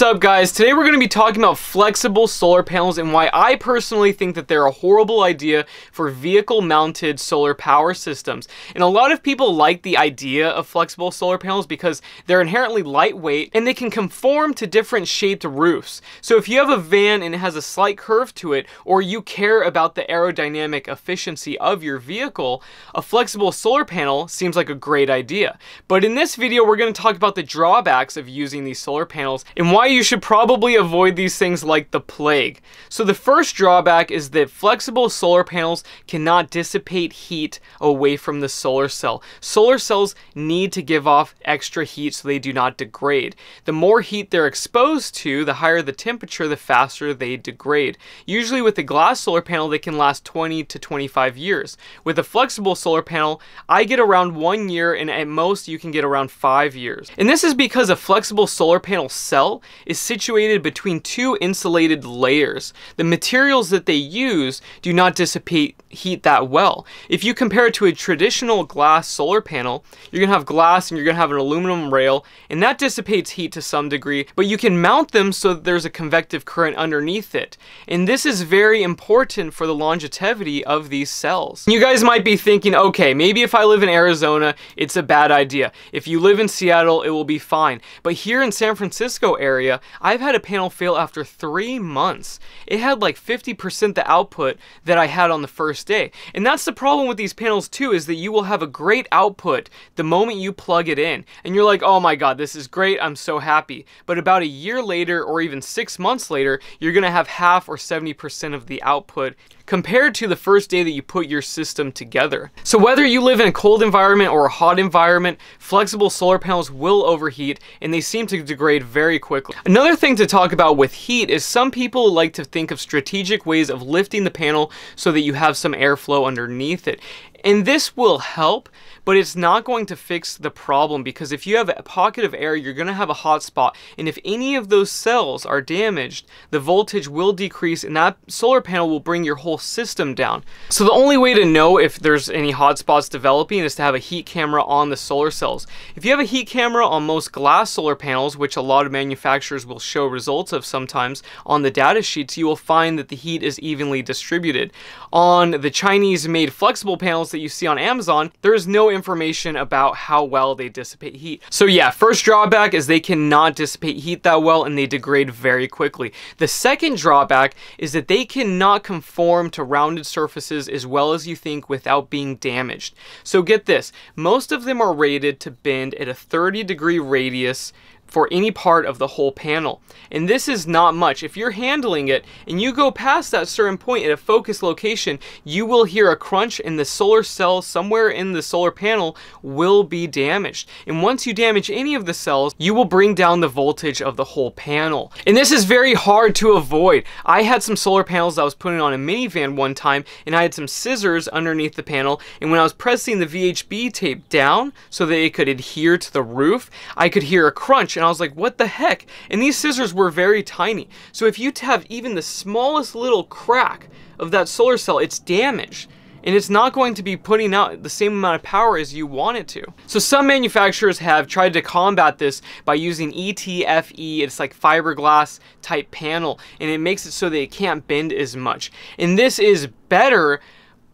What's up guys? Today we're going to be talking about flexible solar panels and why I personally think that they're a horrible idea for vehicle mounted solar power systems. And a lot of people like the idea of flexible solar panels because they're inherently lightweight and they can conform to different shaped roofs. So if you have a van and it has a slight curve to it or you care about the aerodynamic efficiency of your vehicle, a flexible solar panel seems like a great idea. But in this video we're going to talk about the drawbacks of using these solar panels and why you should probably avoid these things like the plague. So the first drawback is that flexible solar panels cannot dissipate heat away from the solar cell. Solar cells need to give off extra heat so they do not degrade. The more heat they're exposed to, the higher the temperature, the faster they degrade. Usually with a glass solar panel, they can last 20 to 25 years. With a flexible solar panel, I get around one year and at most you can get around five years. And this is because a flexible solar panel cell is situated between two insulated layers. The materials that they use do not dissipate heat that well. If you compare it to a traditional glass solar panel, you're gonna have glass and you're gonna have an aluminum rail, and that dissipates heat to some degree, but you can mount them so that there's a convective current underneath it. And this is very important for the longevity of these cells. You guys might be thinking, okay, maybe if I live in Arizona, it's a bad idea. If you live in Seattle, it will be fine. But here in San Francisco area, area, I've had a panel fail after three months. It had like 50% the output that I had on the first day. And that's the problem with these panels too, is that you will have a great output the moment you plug it in. And you're like, oh my god, this is great, I'm so happy. But about a year later or even six months later, you're gonna have half or 70% of the output compared to the first day that you put your system together. So whether you live in a cold environment or a hot environment, flexible solar panels will overheat and they seem to degrade very quickly. Another thing to talk about with heat is some people like to think of strategic ways of lifting the panel so that you have some airflow underneath it. And this will help, but it's not going to fix the problem because if you have a pocket of air, you're going to have a hot spot. And if any of those cells are damaged, the voltage will decrease and that solar panel will bring your whole system down. So the only way to know if there's any hot spots developing is to have a heat camera on the solar cells. If you have a heat camera on most glass solar panels, which a lot of manufacturers will show results of sometimes on the data sheets, you will find that the heat is evenly distributed. On the Chinese made flexible panels, that you see on Amazon, there is no information about how well they dissipate heat. So yeah, first drawback is they cannot dissipate heat that well and they degrade very quickly. The second drawback is that they cannot conform to rounded surfaces as well as you think without being damaged. So get this, most of them are rated to bend at a 30 degree radius for any part of the whole panel. And this is not much. If you're handling it and you go past that certain point at a focus location, you will hear a crunch and the solar cell somewhere in the solar panel will be damaged. And once you damage any of the cells, you will bring down the voltage of the whole panel. And this is very hard to avoid. I had some solar panels I was putting on a minivan one time and I had some scissors underneath the panel and when I was pressing the VHB tape down so that it could adhere to the roof, I could hear a crunch and I was like, what the heck? And these scissors were very tiny. So if you have even the smallest little crack of that solar cell, it's damaged and it's not going to be putting out the same amount of power as you want it to. So some manufacturers have tried to combat this by using ETFE, it's like fiberglass type panel, and it makes it so they can't bend as much. And this is better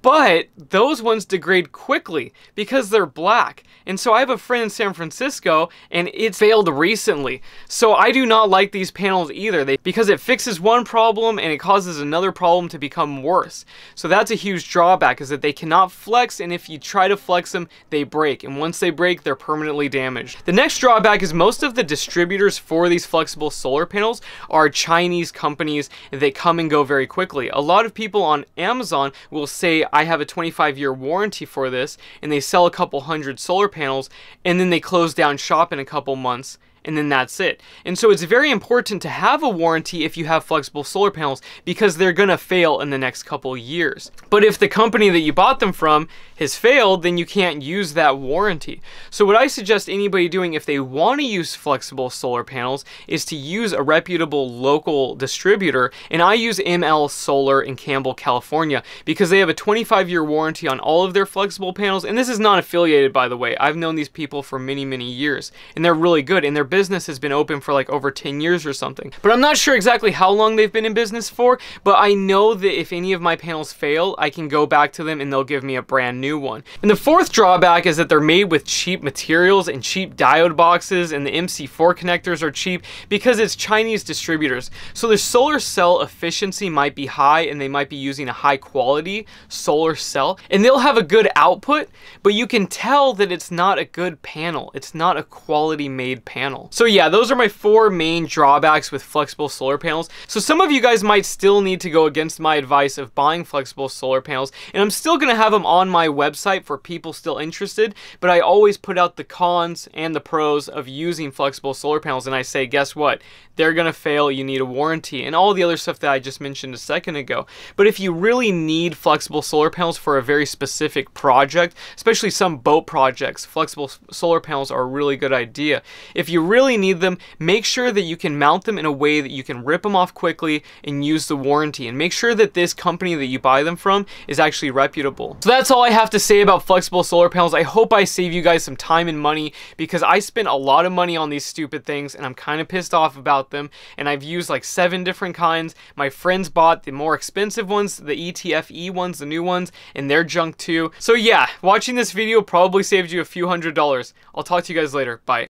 but those ones degrade quickly because they're black. And so I have a friend in San Francisco and it failed recently. So I do not like these panels either they, because it fixes one problem and it causes another problem to become worse. So that's a huge drawback is that they cannot flex and if you try to flex them, they break. And once they break, they're permanently damaged. The next drawback is most of the distributors for these flexible solar panels are Chinese companies. They come and go very quickly. A lot of people on Amazon will say, I have a 25 year warranty for this, and they sell a couple hundred solar panels, and then they close down shop in a couple months and then that's it. And so it's very important to have a warranty if you have flexible solar panels because they're going to fail in the next couple years. But if the company that you bought them from has failed, then you can't use that warranty. So what I suggest anybody doing if they want to use flexible solar panels is to use a reputable local distributor. And I use ML Solar in Campbell, California because they have a 25 year warranty on all of their flexible panels. And this is not affiliated, by the way. I've known these people for many, many years and they're really good and they're business has been open for like over 10 years or something. But I'm not sure exactly how long they've been in business for, but I know that if any of my panels fail, I can go back to them and they'll give me a brand new one. And the fourth drawback is that they're made with cheap materials and cheap diode boxes and the MC4 connectors are cheap because it's Chinese distributors. So their solar cell efficiency might be high and they might be using a high quality solar cell and they'll have a good output, but you can tell that it's not a good panel. It's not a quality made panel. So yeah, those are my four main drawbacks with flexible solar panels. So some of you guys might still need to go against my advice of buying flexible solar panels, and I'm still gonna have them on my website for people still interested, but I always put out the cons and the pros of using flexible solar panels, and I say, guess what? They're gonna fail, you need a warranty, and all the other stuff that I just mentioned a second ago. But if you really need flexible solar panels for a very specific project, especially some boat projects, flexible solar panels are a really good idea. If you really really need them, make sure that you can mount them in a way that you can rip them off quickly and use the warranty. And make sure that this company that you buy them from is actually reputable. So that's all I have to say about flexible solar panels. I hope I save you guys some time and money because I spent a lot of money on these stupid things and I'm kind of pissed off about them. And I've used like seven different kinds. My friends bought the more expensive ones, the ETFE ones, the new ones, and they're junk too. So yeah, watching this video probably saved you a few hundred dollars. I'll talk to you guys later. Bye.